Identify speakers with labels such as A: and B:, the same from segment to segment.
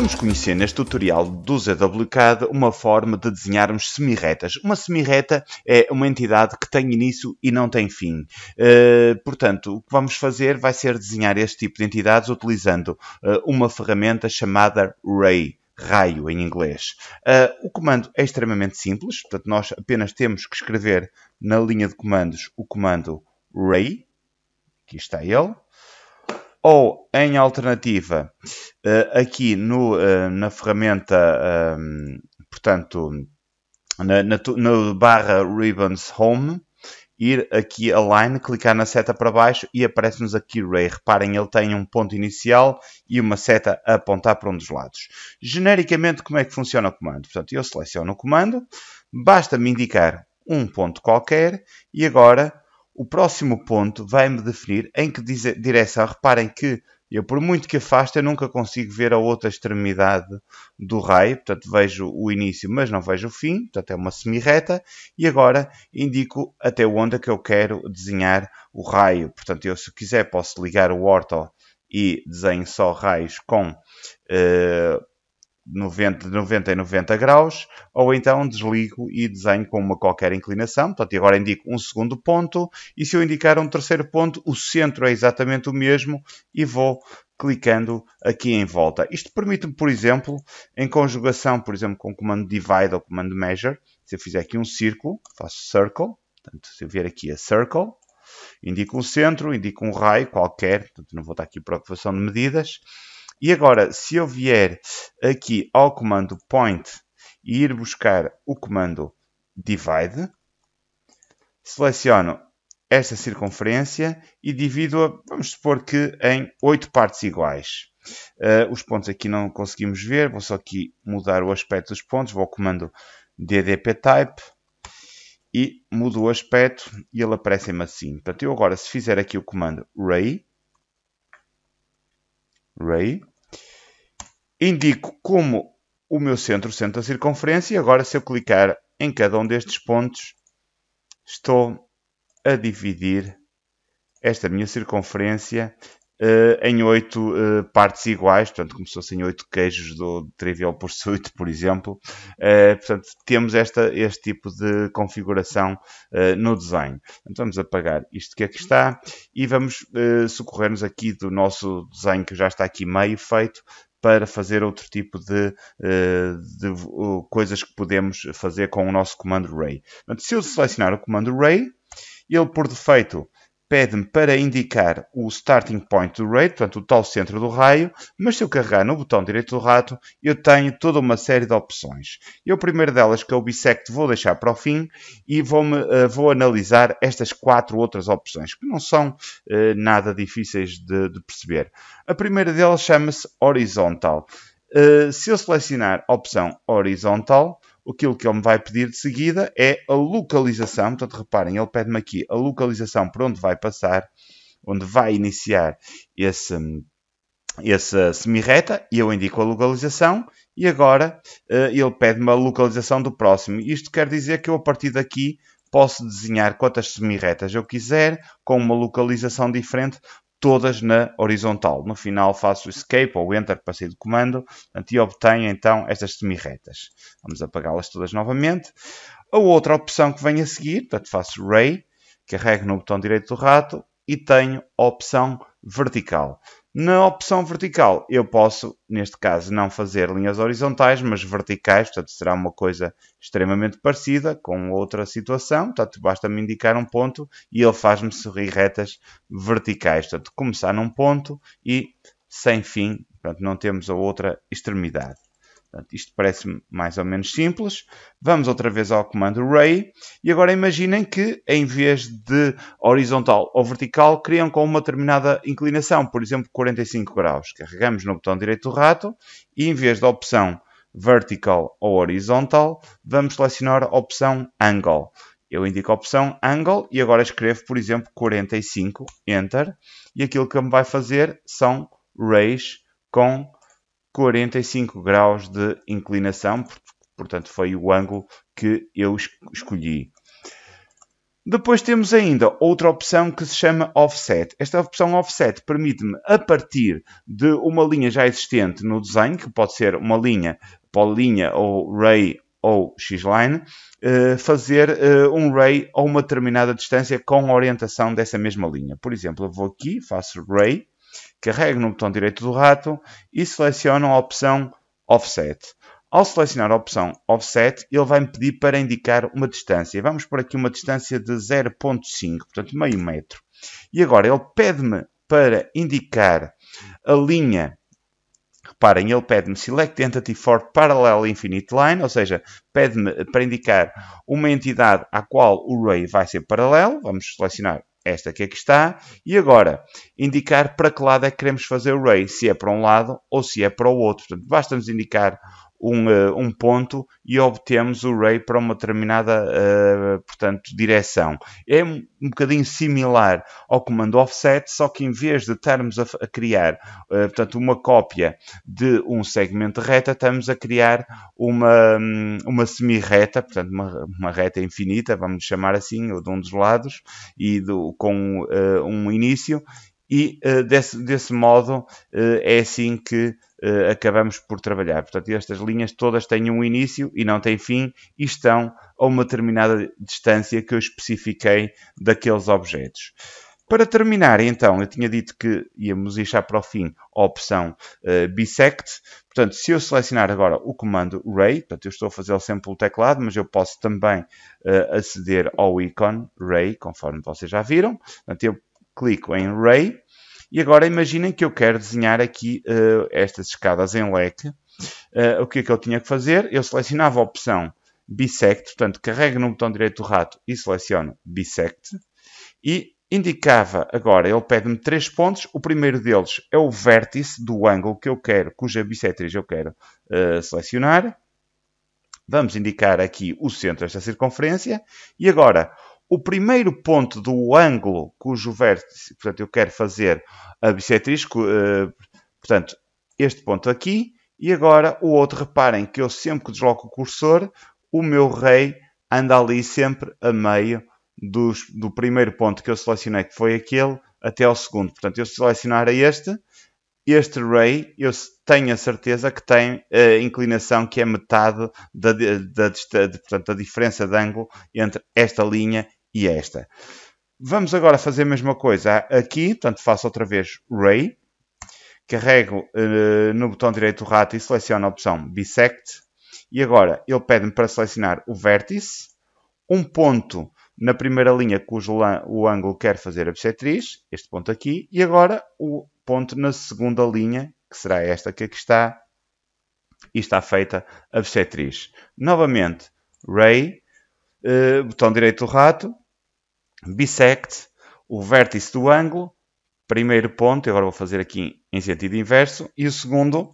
A: Vamos conhecer neste tutorial do ZWCAD uma forma de desenharmos semirretas. Uma semirreta é uma entidade que tem início e não tem fim. Uh, portanto, o que vamos fazer vai ser desenhar este tipo de entidades utilizando uh, uma ferramenta chamada Ray raio em inglês. Uh, o comando é extremamente simples, portanto, nós apenas temos que escrever na linha de comandos o comando ray, aqui está ele, ou em alternativa eh, aqui no, eh, na ferramenta, eh, portanto, na, na, na barra Ribbons Home, ir aqui a line, clicar na seta para baixo e aparece-nos aqui Ray. Reparem, ele tem um ponto inicial e uma seta a apontar para um dos lados. Genericamente, como é que funciona o comando? Portanto, eu seleciono o comando, basta-me indicar um ponto qualquer e agora o próximo ponto vai-me definir em que direção. Reparem que eu, por muito que afaste, eu nunca consigo ver a outra extremidade do raio. Portanto, vejo o início, mas não vejo o fim. Portanto, é uma semi-reta. E agora indico até onde é que eu quero desenhar o raio. Portanto, eu, se quiser, posso ligar o orto e desenho só raios com uh, 90, 90 em 90 graus, ou então desligo e desenho com uma qualquer inclinação. Portanto, agora indico um segundo ponto, e se eu indicar um terceiro ponto, o centro é exatamente o mesmo e vou clicando aqui em volta. Isto permite-me, por exemplo, em conjugação, por exemplo, com o comando divide ou comando measure, se eu fizer aqui um círculo, faço circle, portanto, se eu vier aqui a circle, indico um centro, indico um raio qualquer, portanto, não vou estar aqui para a ocupação de medidas, e agora, se eu vier aqui ao comando point e ir buscar o comando divide, seleciono esta circunferência e divido-a, vamos supor que em 8 partes iguais. Uh, os pontos aqui não conseguimos ver, vou só aqui mudar o aspecto dos pontos, vou ao comando DDP Type e mudo o aspecto e ele aparece-me assim. Portanto, eu agora se fizer aqui o comando ray, ray, Indico como o meu centro sente a circunferência e agora se eu clicar em cada um destes pontos, estou a dividir esta minha circunferência uh, em oito uh, partes iguais, portanto como se fossem oito queijos do Trivial Pursuit, por exemplo. Uh, portanto, temos esta, este tipo de configuração no desenho. Então vamos apagar isto que aqui é está e vamos socorrer-nos aqui do nosso desenho que já está aqui meio feito para fazer outro tipo de, eh, de, coisas que podemos fazer com o nosso comando ray. Portanto, se eu selecionar o comando ray, ele por defeito pede-me para indicar o starting point do raid, portanto o tal centro do raio, mas se eu carregar no botão direito do rato, eu tenho toda uma série de opções. Eu, a primeira delas, que é o bisect, vou deixar para o fim e vou, uh, eh, vou analisar estas quatro outras opções, que não são uh, nada difíceis de, de, perceber. A primeira delas chama-se horizontal. Uh, se eu selecionar a opção horizontal, aquilo que ele me vai pedir de seguida é a localização. Portanto, reparem, ele pede-me aqui a localização para onde vai passar, onde vai iniciar esse, hum, essa semi-reta, e eu indico a localização, e agora eh, ele pede-me a localização do próximo. Isto quer dizer que eu, a partir daqui, posso desenhar quantas semi-retas eu quiser, com uma localização diferente, todas na horizontal. No final faço Escape ou Enter para sair do comando portanto, e obtenho então estas semi-retas. Vamos apagá-las todas novamente. A outra opção que vem a seguir, portanto faço Ray, carrego no botão direito do rato, e tenho a opção vertical. Na opção vertical, eu posso, neste caso, não fazer linhas horizontais, mas verticais, portanto, será uma coisa extremamente parecida com outra situação. Portanto, basta-me indicar um ponto e ele faz-me sorrir retas verticais. Portanto, começar num ponto e sem fim, portanto, não temos a outra extremidade. Portanto, isto parece-me mais ou menos simples. Vamos outra vez ao comando Ray e agora imaginem que em vez de horizontal ou vertical criam com uma determinada inclinação, por exemplo 45 graus. Carregamos no botão direito do rato e em vez da opção vertical ou horizontal vamos selecionar a opção Angle. Eu indico a opção Angle e agora escrevo, por exemplo, 45, Enter. E aquilo que me vai fazer são rays com 45 graus de inclinação, portanto foi o ângulo que eu escolhi. Depois temos ainda outra opção que se chama Offset. Esta opção Offset permite-me, a partir de uma linha já existente no desenho, que pode ser uma linha, polilinha ou ray ou x-line, eh, fazer eh, um ray a uma determinada distância com a orientação dessa mesma linha. Por exemplo, eu vou aqui, faço ray Carrego no botão direito do rato e seleciono a opção Offset. Ao selecionar a opção Offset, ele vai me pedir para indicar uma distância. Vamos por aqui uma distância de 0.5, portanto meio metro. E agora ele pede-me para indicar a linha Reparem, ele pede-me Select Entity for Parallel Infinite Line, ou seja, pede-me para indicar uma entidade à qual o Ray vai ser paralelo. Vamos selecionar esta que aqui está, e agora indicar para que lado é que queremos fazer o ray, se é para um lado ou se é para o outro. Portanto, basta-nos indicar um, uh, um ponto e obtemos o ray para uma determinada uh, portanto, direção. É um, um bocadinho similar ao comando offset, só que em vez de estarmos a, a criar uh, portanto, uma cópia de um segmento reta, estamos a criar uma, hum, uma semi-reta, portanto, uma, uma reta infinita, vamos chamar assim, ou de um dos lados, e do, com um início e uh, desse, desse modo uh, é assim que uh, acabamos por trabalhar. Portanto, estas linhas todas têm um início e não têm fim e estão a uma determinada distância que eu especifiquei daqueles objetos. Para terminar, então, eu tinha dito que íamos deixar para o fim a opção bisect. Portanto, se eu selecionar agora o comando ray, portanto, eu estou a fazê-lo sempre pelo teclado, mas eu posso também aceder ao ícone ray, conforme vocês já viram. Portanto, eu clico em Ray e agora imaginem que eu quero desenhar aqui uh, estas escadas em leque. Uh, o que é que eu tinha que fazer? Eu selecionava a opção Bisect, portanto carrego no botão direito do rato e seleciono Bisect e indicava agora, ele pede-me três pontos, o primeiro deles é o vértice do ângulo que eu quero, cuja bissetriz eu quero uh, selecionar. Vamos indicar aqui o centro desta circunferência e agora o primeiro ponto do ângulo cujo vértice, portanto, eu quero fazer a bissetriz, eh, portanto, este ponto aqui, e agora o outro, reparem que eu sempre que desloco o cursor, o meu rei anda ali sempre a meio dos, do primeiro ponto que eu selecionei, que foi aquele, até ao segundo. Portanto, eu selecionar este, este ray, eu tenho a certeza que tem a inclinação que é metade da, da, da, portanto, da diferença de ângulo entre esta linha e é esta. Vamos agora fazer a mesma coisa aqui, portanto faço outra vez Ray, carrego uh, no botão direito do rato e seleciono a opção Bisect, e agora ele pede-me para selecionar o vértice, um ponto na primeira linha cujo o ângulo quer fazer a bissetriz, este ponto aqui, e agora o ponto na segunda linha, que será esta que aqui está, e está feita a bissetriz. Novamente, Ray, eh, botão direito do rato, bisect, o vértice do ângulo, primeiro ponto, agora vou fazer aqui em sentido inverso, e o segundo,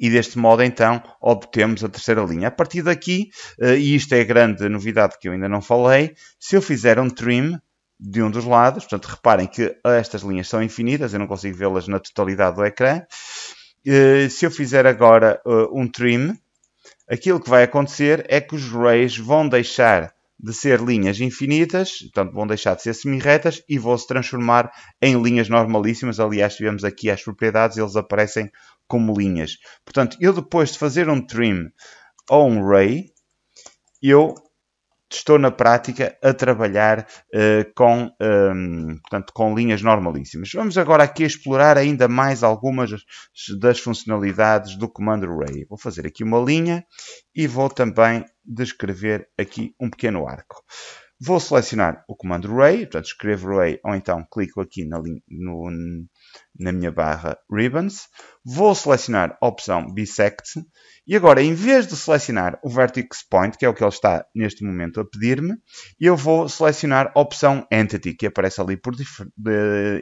A: e deste modo então obtemos a terceira linha. A partir daqui, eh, e isto é a grande novidade que eu ainda não falei, se eu fizer um trim de um dos lados, portanto reparem que estas linhas são infinitas, eu não consigo vê-las na totalidade do ecrã, eh, se eu fizer agora um trim, aquilo que vai acontecer é que os rays vão deixar de ser linhas infinitas, portanto vão deixar de ser semirretas e vão se transformar em linhas normalíssimas. Aliás, tivemos aqui as propriedades, eles aparecem como linhas. Portanto, eu depois de fazer um trim ou um ray, eu estou na prática a trabalhar uh, com, um, ehm, portanto, com linhas normalíssimas. Vamos agora aqui explorar ainda mais algumas das funcionalidades do comando array. Vou fazer aqui uma linha e vou também descrever aqui um pequeno arco. Vou selecionar o comando Ray, portanto escrevo Ray ou então clico aqui na, no, na minha barra Ribbons. Vou selecionar a opção Bisect e agora em vez de selecionar o Vertex Point, que é o que ele está neste momento a pedir-me, eu vou selecionar a opção Entity, que aparece ali por de,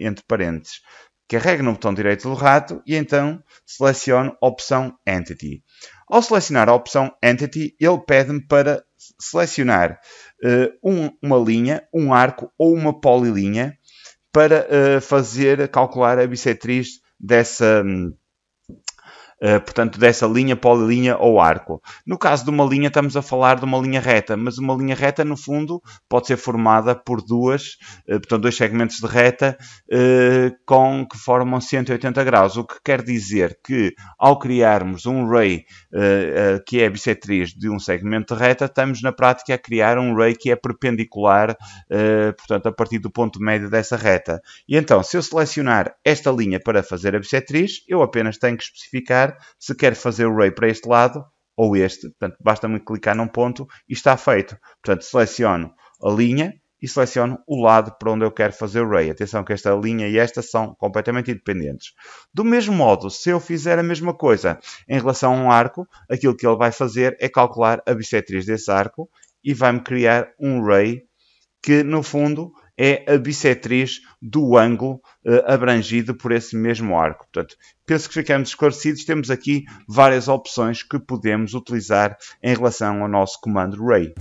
A: entre parênteses. Carrego no botão direito do rato e então seleciono a opção Entity. Ao selecionar a opção Entity, ele pede-me para selecionar eh, um, uma linha, um arco ou uma polilinha para eh, fazer calcular a bissetriz dessa hum, eh, portanto, dessa linha, polilinha ou arco. No caso de uma linha, estamos a falar de uma linha reta, mas uma linha reta, no fundo, pode ser formada por duas, eh, portanto, dois segmentos de reta eh, com, que formam 180 graus, o que quer dizer que, ao criarmos um ray que é bissetriz de um segmento de reta, estamos, na prática, a criar um ray que é perpendicular, portanto, a partir do ponto médio dessa reta. E então, se eu selecionar esta linha para fazer a bissetriz, eu apenas tenho que especificar se quer fazer o ray para este lado ou este. Portanto, basta-me clicar num ponto e está feito. Portanto, seleciono a linha e seleciono o lado para onde eu quero fazer o ray. Atenção que esta linha e esta são completamente independentes. Do mesmo modo, se eu fizer a mesma coisa em relação a um arco, aquilo que ele vai fazer é calcular a bissetriz desse arco e vai-me criar um ray que, no fundo, é a bissetriz do ângulo eh, abrangido por esse mesmo arco. Portanto, penso que ficamos esclarecidos. Temos aqui várias opções que podemos utilizar em relação ao nosso comando Ray.